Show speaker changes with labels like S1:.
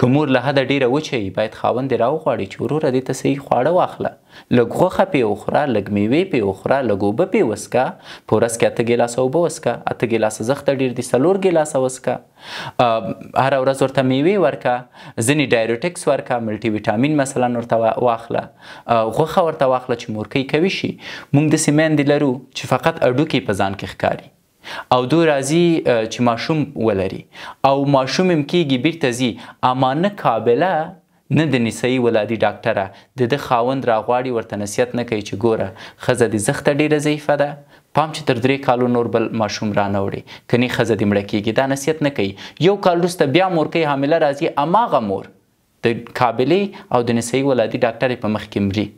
S1: که مور له حده ډیره وچه وي باید خاوند یې راوغواړي چې وروره دې ته صحیح خواړه واخله لږ غوښه پې وخوره لږ میوې پې وخوره لږ اوبه پې وسکه په ورځ کې اته ګیلاسه اوبه وسکه اته ګیلاسه زخته ډیر دي څلور ګیلاسه وسکه هره ورځ ورته میوې ورکه ځینې ډایروټکس ورکه ملټي ویټامین مثلا ورته واخله غوښه ورته واخله چې مورکۍ قوي شي موږ داسې میندې لرو چې فقط هډوکي په ځان کې ښکاري او دوی راځي چې ماشوم ولري او ماشوم هم کیږي بیرته ځي اما نه قابله نه د نسایي ولادي ډاکټره د د خاوند راغواړي ورته نصیحت نه کوي چې ګوره ښځه دې زخته ډیره ضعیفه ده پام چې تر درې کالو نور بل ماشوم را نوړي کني ښځه دې مړه کیږي دا نصیحت نه کوي یو کال وروسته بیا مورکۍ حامله راځي هماغه مور د قابلې او د نسایي ولادي ډاکټرې په مخ کې مري